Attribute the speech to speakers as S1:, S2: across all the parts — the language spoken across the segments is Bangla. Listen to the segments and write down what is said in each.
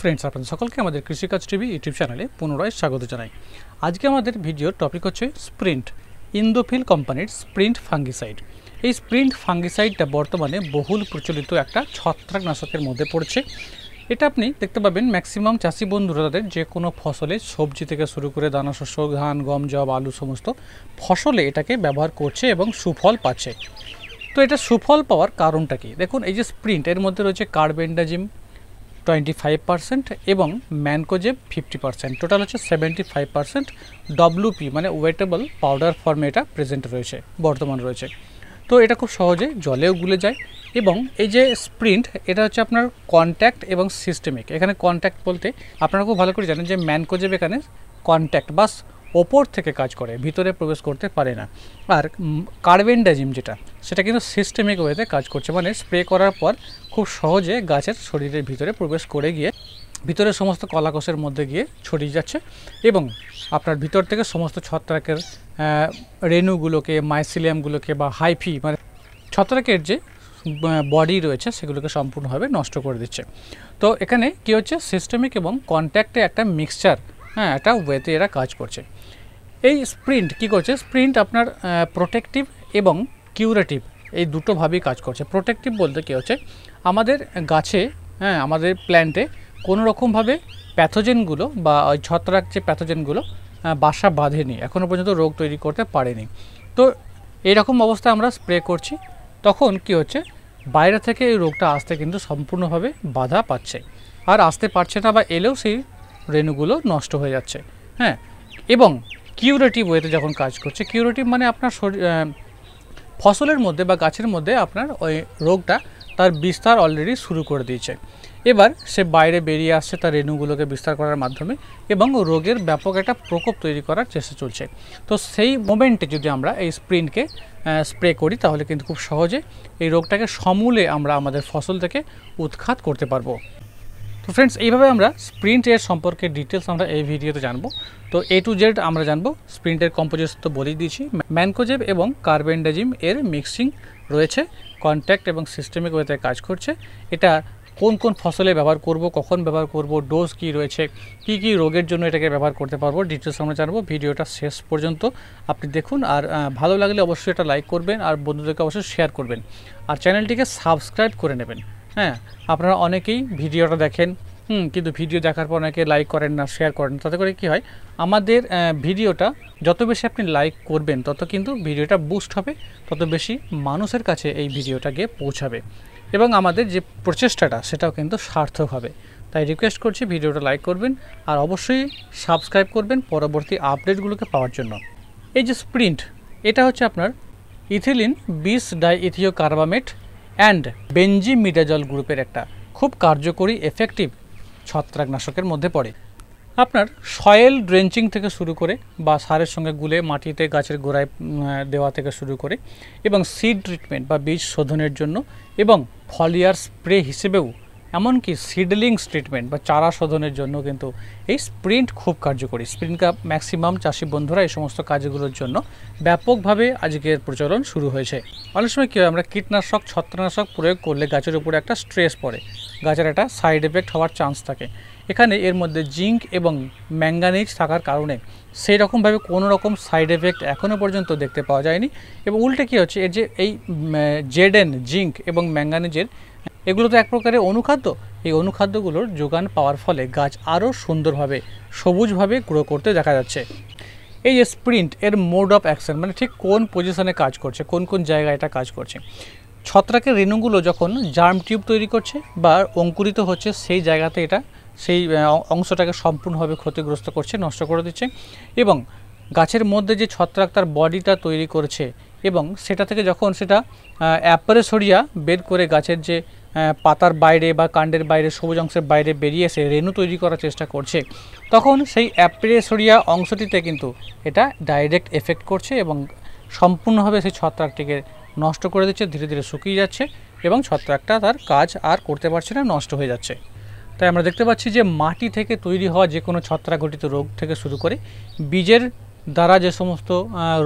S1: ফ্রেন্ডস আপনাদের সকলকে আমাদের কৃষিকাজ টিভি ইউটিউব চ্যানেলে পুনরায় স্বাগত জানাই আজকে আমাদের ভিডিওর টপিক হচ্ছে স্প্রিন্ট ইন্দোফিল কোম্পানির স্প্রিন্ট ফাঙ্গিসাইড এই স্প্রিন্ট ফাঙ্গিসাইডটা বর্তমানে বহুল প্রচলিত একটা ছত্রাকনাশকের মধ্যে পড়ছে এটা আপনি দেখতে পাবেন ম্যাক্সিমাম চাষি বন্ধুরা তাদের যে কোনো ফসলে সবজি থেকে শুরু করে দানাশস্য ধান গম জব আলু সমস্ত ফসলে এটাকে ব্যবহার করছে এবং সুফল পাচ্ছে তো এটা সুফল পাওয়ার কারণটা কি দেখুন এই যে স্প্রিন্ট এর মধ্যে রয়েছে কার্বেন্ডাজিম টোয়েন্টি ফাইভ পার্সেন্ট এবং ম্যানকোজেব ফিফটি পার্সেন্ট টোটাল হচ্ছে সেভেন্টি ফাইভ পার্সেন্ট ডব্লুপি মানে ওয়েটেবল পাউডার ফর্মে এটা প্রেজেন্ট রয়েছে বর্তমান রয়েছে তো এটা খুব সহজে জলেও গুলে যায় এবং এই যে স্প্রিন্ট এটা হচ্ছে আপনার কন্ট্যাক্ট এবং সিস্টেমিক এখানে কন্ট্যাক্ট বলতে আপনারা খুব ভালো করে জানেন যে ম্যানকোজেব এখানে কন্ট্যাক্ট বাস ওপর থেকে কাজ করে ভিতরে প্রবেশ করতে পারে না আর কার্বেন্ডাজিম যেটা সেটা কিন্তু সিস্টেমিক ওয়েতে কাজ করছে মানে স্প্রে করার পর খুব সহজে গাছের শরীরের ভিতরে প্রবেশ করে গিয়ে ভিতরে সমস্ত কলাকোষের মধ্যে গিয়ে ছড়িয়ে যাচ্ছে এবং আপনার ভিতর থেকে সমস্ত ছত্রাকের রেণুগুলোকে মাইসিলিয়ামগুলোকে বা হাইফি মানে ছত্রাকের যে বডি রয়েছে সেগুলোকে সম্পূর্ণভাবে নষ্ট করে দিচ্ছে তো এখানে কী হচ্ছে সিস্টেমিক এবং কন্ট্যাক্টে একটা মিক্সচার হ্যাঁ একটা ওয়েতে এরা কাজ করছে এই স্প্রিন্ট কি করছে স্প্রিন্ট আপনার প্রোটেকটিভ এবং কিউরেটিভ এই দুটোভাবেই কাজ করছে প্রোটেকটিভ বলতে কী হচ্ছে আমাদের গাছে হ্যাঁ আমাদের প্ল্যান্টে কোনো রকমভাবে প্যাথোজেনগুলো বা ওই ছত্রাক যে প্যাথোজেনগুলো বাসা বাঁধেনি এখনও পর্যন্ত রোগ তৈরি করতে পারেনি তো এরকম অবস্থায় আমরা স্প্রে করছি তখন কি হচ্ছে বাইরে থেকে এই রোগটা আসতে কিন্তু সম্পূর্ণভাবে বাধা পাচ্ছে আর আসতে পারছে না বা এলেও সেই রেণুগুলো নষ্ট হয়ে যাচ্ছে হ্যাঁ এবং কিউরেটিভ ওয়েতে যখন কাজ করছে কিউরেটিভ মানে আপনার শরীর ফসলের মধ্যে বা গাছের মধ্যে আপনার ওই রোগটা তার বিস্তার অলরেডি শুরু করে দিয়েছে এবার সে বাইরে বেরিয়ে আসছে তার রেণুগুলোকে বিস্তার করার মাধ্যমে এবং রোগের ব্যাপক একটা প্রকোপ তৈরি করার চেষ্টা চলছে তো সেই মোমেন্টে যদি আমরা এই স্প্রিনকে স্প্রে করি তাহলে কিন্তু খুব সহজে এই রোগটাকে সমূলে আমরা আমাদের ফসল থেকে উৎখাত করতে পারবো তো ফ্রেন্ডস এইভাবে আমরা স্প্রিন্টের সম্পর্কে ডিটেলস আমরা এই ভিডিওতে জানবো তো এ টু জেড আমরা জানবো স্প্রিন্টের কম্পোজিটস তো বলেই দিয়েছি ম্যানকোজেব এবং কার্বেন্ডাজিম এর মিক্সিং রয়েছে কন্ট্যাক্ট এবং সিস্টেমিক ওয়েতে কাজ করছে এটা কোন কোন ফসলে ব্যবহার করব কখন ব্যবহার করব ডোজ কি রয়েছে কি কি রোগের জন্য এটাকে ব্যবহার করতে পারবো ডিটেলস আমরা জানবো ভিডিওটা শেষ পর্যন্ত আপনি দেখুন আর ভালো লাগলে অবশ্যই এটা লাইক করবেন আর বন্ধুদেরকে অবশ্যই শেয়ার করবেন আর চ্যানেলটিকে সাবস্ক্রাইব করে নেবেন হ্যাঁ আপনারা অনেকেই ভিডিওটা দেখেন হুম কিন্তু ভিডিও দেখার পর অনেকে লাইক করেন না শেয়ার করেন তাতে করে কি হয় আমাদের ভিডিওটা যত বেশি আপনি লাইক করবেন তত কিন্তু ভিডিওটা বুস্ট হবে তত বেশি মানুষের কাছে এই ভিডিওটা গিয়ে পৌঁছাবে এবং আমাদের যে প্রচেষ্টাটা সেটাও কিন্তু সার্থক হবে তাই রিকোয়েস্ট করছি ভিডিওটা লাইক করবেন আর অবশ্যই সাবস্ক্রাইব করবেন পরবর্তী আপডেটগুলোকে পাওয়ার জন্য এই যে স্প্রিন্ট এটা হচ্ছে আপনার ethylene bis dithiocarbamate and benzimidazole গ্রুপের একটা খুব কার্যকরী এফেক্টিভ ছত্রাকনাশকের মধ্যে পড়ে আপনার সয়েল ড্রেঞ্চিং থেকে শুরু করে বা সারের সঙ্গে গুলে মাটিতে গাছের গোড়ায় দেওয়া থেকে শুরু করে এবং সিড ট্রিটমেন্ট বা বীজ শোধনের জন্য এবং ফলিয়ার স্প্রে হিসেবেও এমনকি সিডলিং ট্রিটমেন্ট বা চারা শোধনের জন্য কিন্তু এই স্প্রিন্ট খুব কার্যকরী স্প্রিন্ট ম্যাক্সিমাম চাষি বন্ধুরা এই সমস্ত কাজগুলোর জন্য ব্যাপকভাবে আজকের প্রচলন শুরু হয়েছে অনেক সময় কী হয় আমরা কীটনাশক ছত্রনাশক প্রয়োগ করলে গাছের উপরে একটা স্ট্রেস পড়ে গাছের একটা সাইড এফেক্ট হওয়ার চান্স থাকে এখানে এর মধ্যে জিঙ্ক এবং ম্যাঙ্গানিজ থাকার কারণে সেই রকমভাবে কোনো রকম সাইড এফেক্ট এখনও পর্যন্ত দেখতে পাওয়া যায়নি এবং উল্টে কী হচ্ছে এর যে এই জেডেন জিঙ্ক এবং ম্যাঙ্গানিজের এগুলো তো এক প্রকারের অনুখাদ্য এই অনুখাদ্যগুলোর যোগান পাওয়ার ফলে গাছ আরও সুন্দরভাবে সবুজভাবে গ্রো করতে দেখা যাচ্ছে এই যে স্প্রিন্ট এর মোড অফ অ্যাকশন মানে ঠিক কোন পজিশনে কাজ করছে কোন কোন জায়গায় এটা কাজ করছে ছত্রাকের রেণুগুলো যখন জার্ম টিউব তৈরি করছে বা অঙ্কুরিত হচ্ছে সেই জায়গাতে এটা সেই অংশটাকে সম্পূর্ণভাবে ক্ষতিগ্রস্ত করছে নষ্ট করে দিচ্ছে এবং গাছের মধ্যে যে ছত্রাক তার বডিটা তৈরি করছে এবং সেটা থেকে যখন সেটা অ্যাপারেসরিয়া বের করে গাছের যে পাতার বাইরে বা কাণ্ডের বাইরে সবুজ অংশের বাইরে বেরিয়ে এসে রেণু তৈরি করার চেষ্টা করছে তখন সেই অ্যাপ্রেসরিয়া অংশটিতে কিন্তু এটা ডাইরেক্ট এফেক্ট করছে এবং সম্পূর্ণভাবে সেই ছত্রাকটিকে নষ্ট করে দিচ্ছে ধীরে ধীরে শুকিয়ে যাচ্ছে এবং ছত্রাকটা তার কাজ আর করতে পারছে না নষ্ট হয়ে যাচ্ছে তাই আমরা দেখতে পাচ্ছি যে মাটি থেকে তৈরি হওয়া যে কোনো ছত্রাক ঘটিত রোগ থেকে শুরু করে বীজের দ্বারা যে সমস্ত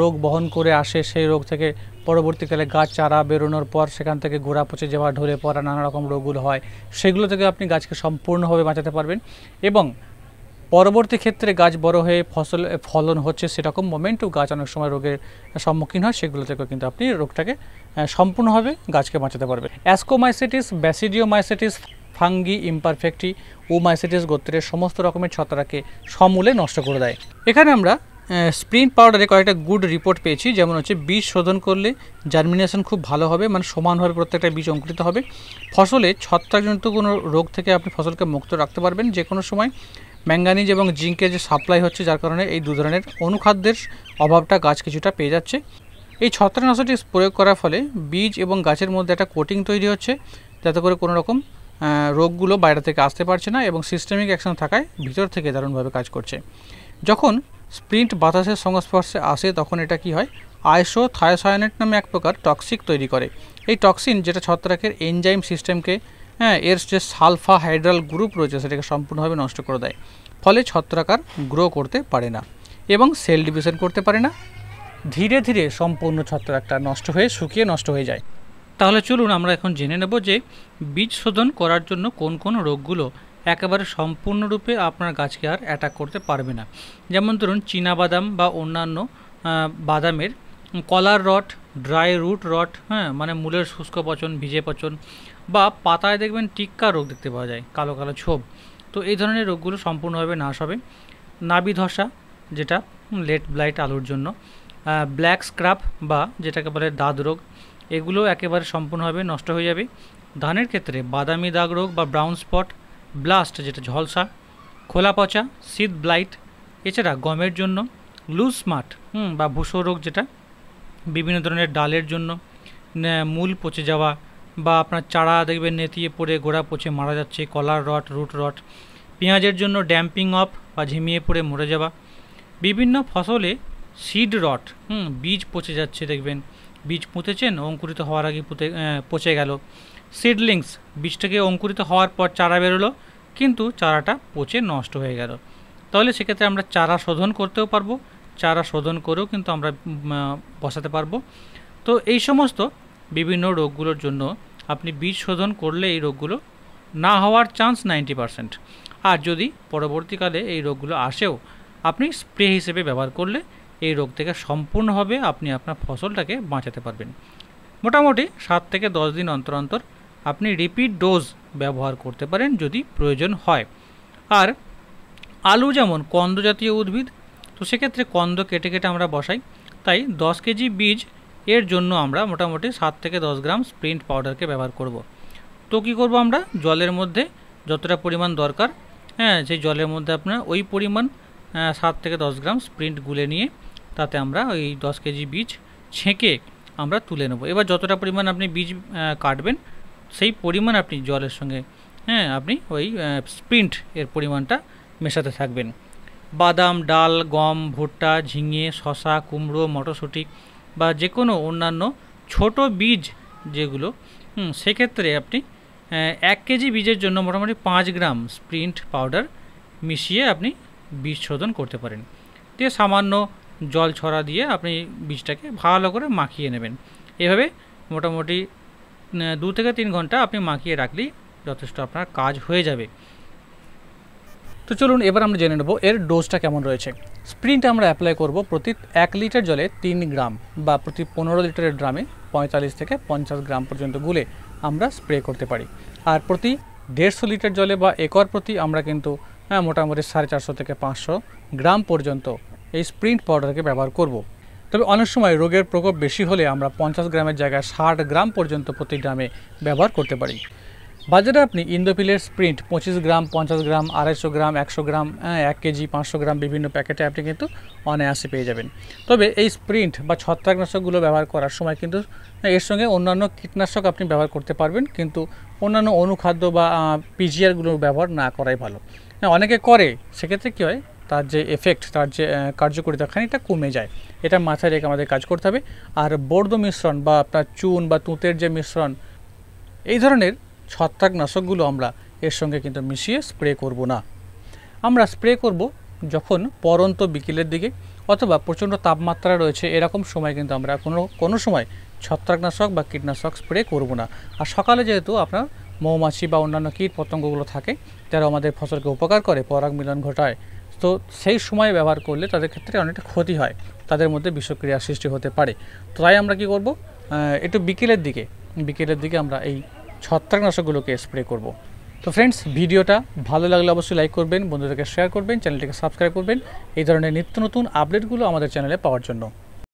S1: রোগ বহন করে আসে সেই রোগ থেকে পরবর্তীকালে গাছ চারা বেরোনোর পর সেখান থেকে গোড়া পচে যাওয়া ঢলে পড়া নানা রকম রোগগুলো হয় সেগুলো থেকে আপনি গাছকে সম্পূর্ণভাবে বাঁচাতে পারবেন এবং পরবর্তী ক্ষেত্রে গাছ বড় হয়ে ফসল ফলন হচ্ছে সেরকম মোমেন্টও গাছ অনেক সময় রোগের সম্মুখীন হয় সেগুলো থেকেও কিন্তু আপনি রোগটাকে সম্পূর্ণভাবে গাছকে বাঁচাতে পারবেন অ্যাসকোমাইসিটিস ব্যাসিডিওমাইসিটিস ফাঙ্গি ইমপারফেক্টি ও মাইসিটিস গোত্রের সমস্ত রকমের ছত্রাকে সমূলে নষ্ট করে দেয় এখানে আমরা স্প্রিন্ট পাউডারে কয়েকটা গুড রিপোর্ট পেয়েছি যেমন হচ্ছে বীজ শোধন করলে জার্মিনেশন খুব ভালো হবে মানে সমানভাবে প্রত্যেকটা বীজ অঙ্কুরিত হবে ফসলে ছত্রাকজনিত কোনো রোগ থেকে আপনি ফসলকে মুক্ত রাখতে পারবেন যে কোনো সময় ম্যাঙ্গানিজ এবং জিঙ্কের যে সাপ্লাই হচ্ছে যার কারণে এই দু ধরনের অনুখাদ্যের অভাবটা গাছ কিছুটা পেয়ে যাচ্ছে এই ছত্রাকনাশকটি প্রয়োগ করার ফলে বীজ এবং গাছের মধ্যে একটা কোটিং তৈরি হচ্ছে যাতে করে কোনো রকম রোগগুলো বাইরে থেকে আসতে পারছে না এবং সিস্টেমিক অ্যাকশন থাকায় ভিতর থেকে দারুণভাবে কাজ করছে যখন স্প্রিন্ট বাতাসের সংস্পর্শে আসে তখন এটা কি হয় আইসো থায়োসায়নেট নামে এক প্রকার টক্সিক তৈরি করে এই টক্সিন যেটা ছত্রাকের এনজাইম সিস্টেমকে হ্যাঁ এর যে সালফা হাইড্রাল গ্রুপ রয়েছে সেটাকে সম্পূর্ণভাবে নষ্ট করে দেয় ফলে ছত্রাকার গ্রো করতে পারে না এবং সেল ডিভিশন করতে পারে না ধীরে ধীরে সম্পূর্ণ ছত্রাকটা নষ্ট হয়ে শুকিয়ে নষ্ট হয়ে যায় তাহলে চলুন আমরা এখন জেনে নেব যে বীজ শোধন করার জন্য কোন কোন রোগগুলো একেবারে সম্পূর্ণরূপে আপনার গাছকে আর অ্যাটাক করতে পারবে না যেমন ধরুন বাদাম বা অন্যান্য বাদামের কলার রট ড্রাই রুট রট হ্যাঁ মানে মূলের শুষ্ক পচন ভিজে পচন বা পাতায় দেখবেন টিক্কা রোগ দেখতে পাওয়া যায় কালো কালো ছোপ তো এই ধরনের রোগগুলো সম্পূর্ণভাবে নাশ হবে নাবি ধসা যেটা লেট ব্লাইট আলুর জন্য ব্ল্যাক স্ক্রাপ বা যেটাকে বলে দাঁত রোগ এগুলো একেবারে সম্পূর্ণভাবে নষ্ট হয়ে যাবে ধানের ক্ষেত্রে বাদামি দাগ রোগ বা ব্রাউন স্পট ব্লাস্ট যেটা ঝলসা খোলা পচা শীত ব্লাইট এছাড়া গমের জন্য লুজ হুম বা ভূষো রোগ যেটা বিভিন্ন ধরনের ডালের জন্য মূল পচে যাওয়া বা আপনার চারা দেখবেন নেতিয়ে পড়ে গোড়া পচে মারা যাচ্ছে কলার রট রুট রট পেঁয়াজের জন্য ড্যাম্পিং অফ বা ঝিমিয়ে পড়ে মরে যাওয়া বিভিন্ন ফসলে সিড রট হুম বীজ পচে যাচ্ছে দেখবেন বীজ পুঁতেছেন অঙ্কুরিত হওয়ার আগে পুঁতে পচে গেল সিডলিংস বীজটাকে অঙ্কুরিত হওয়ার পর চারা বেরোলো কিন্তু চারাটা পচে নষ্ট হয়ে গেল তাহলে সেক্ষেত্রে আমরা চারা শোধন করতেও পারবো চারা শোধন করেও কিন্তু আমরা বসাতে পারবো তো এই সমস্ত বিভিন্ন রোগগুলোর জন্য আপনি বীজ শোধন করলে এই রোগগুলো না হওয়ার চান্স নাইনটি পারসেন্ট আর যদি পরবর্তীকালে এই রোগগুলো আসেও আপনি স্প্রে হিসেবে ব্যবহার করলে এই রোগ থেকে সম্পূর্ণভাবে আপনি আপনার ফসলটাকে বাঁচাতে পারবেন মোটামুটি সাত থেকে দশ দিন অন্তর অন্তর আপনি রিপিট ডোজ ব্যবহার করতে পারেন যদি প্রয়োজন হয় আর আলু যেমন কন্দ জাতীয় উদ্ভিদ তো সেক্ষেত্রে কন্দ কেটে কেটে আমরা বসাই তাই দশ কেজি বীজ এর জন্য আমরা মোটামুটি সাত থেকে দশ গ্রাম স্প্রিন্ট পাউডারকে ব্যবহার করব। তো কী করবো আমরা জলের মধ্যে যতটা পরিমাণ দরকার হ্যাঁ সেই জলের মধ্যে আপনার ওই পরিমাণ সাত থেকে দশ গ্রাম স্প্রিন্ট গুলে নিয়ে তাতে আমরা ওই দশ কেজি বীজ ছেঁকে আমরা তুলে নেব এবার যতটা পরিমাণ আপনি বীজ কাটবেন সেই পরিমাণ আপনি জলের সঙ্গে হ্যাঁ আপনি ওই স্প্রিন্ট এর পরিমাণটা মেশাতে থাকবেন বাদাম ডাল গম ভুট্টা ঝিঙে শশা কুমড়ো মটরশুঁটি বা যে কোনো অন্যান্য ছোট বীজ যেগুলো সেক্ষেত্রে আপনি এক কেজি বীজের জন্য মোটামুটি পাঁচ গ্রাম স্প্রিন্ট পাউডার মিশিয়ে আপনি বীজ শোধন করতে পারেন দিয়ে সামান্য জল ছড়া দিয়ে আপনি বীজটাকে ভালো করে মাখিয়ে নেবেন এভাবে মোটামুটি দু থেকে তিন ঘন্টা আপনি মাখিয়ে রাখলেই যথেষ্ট আপনার কাজ হয়ে যাবে তো চলুন এবার আমরা জেনে নেব এর ডোজটা কেমন রয়েছে স্প্রিন্ট আমরা অ্যাপ্লাই করব প্রতি এক লিটার জলে তিন গ্রাম বা প্রতি পনেরো লিটারের ড্রামে পঁয়তাল্লিশ থেকে পঞ্চাশ গ্রাম পর্যন্ত গুলে আমরা স্প্রে করতে পারি আর প্রতি দেড়শো লিটার জলে বা একর প্রতি আমরা কিন্তু মোটামুটি সাড়ে চারশো থেকে পাঁচশো গ্রাম পর্যন্ত এই স্প্রিন্ট পাউডারকে ব্যবহার করব। তবে অনেক সময় রোগের প্রকোপ বেশি হলে আমরা পঞ্চাশ গ্রামের জায়গায় ষাট গ্রাম পর্যন্ত প্রতি গ্রামে ব্যবহার করতে পারি বাজারে আপনি ইন্দোপিলের স্প্রিন্ট পঁচিশ গ্রাম পঞ্চাশ গ্রাম আড়াইশো গ্রাম একশো গ্রাম হ্যাঁ, এক কেজি পাঁচশো গ্রাম বিভিন্ন প্যাকেটে আপনি কিন্তু অনায়াসে পেয়ে যাবেন তবে এই স্প্রিন্ট বা ছত্রাকনাশকগুলো ব্যবহার করার সময় কিন্তু এর সঙ্গে অন্যান্য কীটনাশক আপনি ব্যবহার করতে পারবেন কিন্তু অন্যান্য অনুখাদ্য বা পিজিআরগুলো ব্যবহার না করাই ভালো হ্যাঁ, অনেকে করে সেক্ষেত্রে কী হয় তার যে এফেক্ট তার যে কার্যকারিতা খানিকটা কমে যায় এটা মাথায় রেখে আমাদের কাজ করতে হবে আর বর্দ মিশ্রণ বা আপনার চুন বা তুঁতের যে মিশ্রণ এই ধরনের ছত্রাকনাশকগুলো আমরা এর সঙ্গে কিন্তু মিশিয়ে স্প্রে করব না আমরা স্প্রে করব যখন পরন্ত বিকেলের দিকে অথবা প্রচণ্ড তাপমাত্রা রয়েছে এরকম সময় কিন্তু আমরা কোনো কোনো সময় ছত্রাকনাশক বা কীটনাশক স্প্রে করব না আর সকালে যেহেতু আপনার মৌমাছি বা অন্যান্য কীট পতঙ্গগুলো থাকে যারা আমাদের ফসলকে উপকার করে পরাগ মিলন ঘটায় তো সেই সময়ে ব্যবহার করলে তাদের ক্ষেত্রে অনেকটা ক্ষতি হয় তাদের মধ্যে বিষক্রিয়া সৃষ্টি হতে পারে তো তাই আমরা কি করব একটু বিকেলের দিকে বিকেলের দিকে আমরা এই ছত্রাকনাশকগুলোকে স্প্রে করব। তো ফ্রেন্ডস ভিডিওটা ভালো লাগলে অবশ্যই লাইক করবেন বন্ধুদেরকে শেয়ার করবেন চ্যানেলটিকে সাবস্ক্রাইব করবেন এই ধরনের নিত্য নতুন আপডেটগুলো আমাদের চ্যানেলে পাওয়ার জন্য